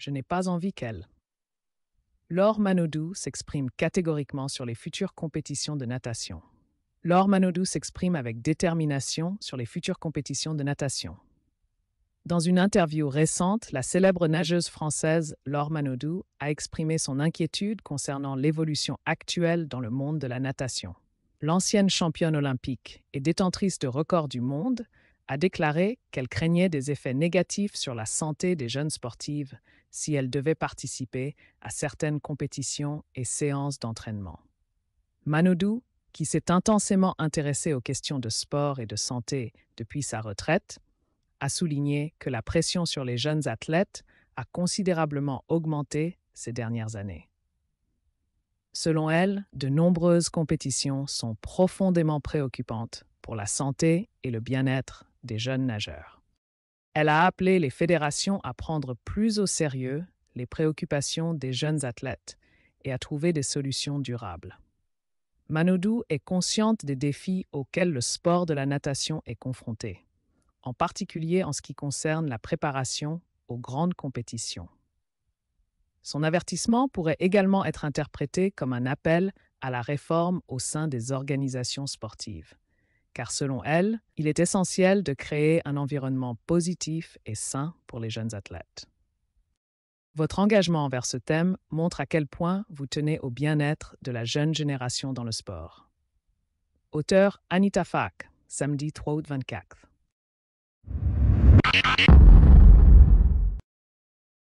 Je n'ai pas envie qu'elle. Laure Manodou s'exprime catégoriquement sur les futures compétitions de natation. Laure Manodou s'exprime avec détermination sur les futures compétitions de natation. Dans une interview récente, la célèbre nageuse française Laure Manodou a exprimé son inquiétude concernant l'évolution actuelle dans le monde de la natation. L'ancienne championne olympique et détentrice de records du monde a déclaré qu'elle craignait des effets négatifs sur la santé des jeunes sportives si elles devaient participer à certaines compétitions et séances d'entraînement. Manoudou, qui s'est intensément intéressée aux questions de sport et de santé depuis sa retraite, a souligné que la pression sur les jeunes athlètes a considérablement augmenté ces dernières années. Selon elle, de nombreuses compétitions sont profondément préoccupantes pour la santé et le bien-être des jeunes nageurs. Elle a appelé les fédérations à prendre plus au sérieux les préoccupations des jeunes athlètes et à trouver des solutions durables. Manoudou est consciente des défis auxquels le sport de la natation est confronté, en particulier en ce qui concerne la préparation aux grandes compétitions. Son avertissement pourrait également être interprété comme un appel à la réforme au sein des organisations sportives car selon elle, il est essentiel de créer un environnement positif et sain pour les jeunes athlètes. Votre engagement envers ce thème montre à quel point vous tenez au bien-être de la jeune génération dans le sport. Auteur Anita Fak, samedi 3 août 24.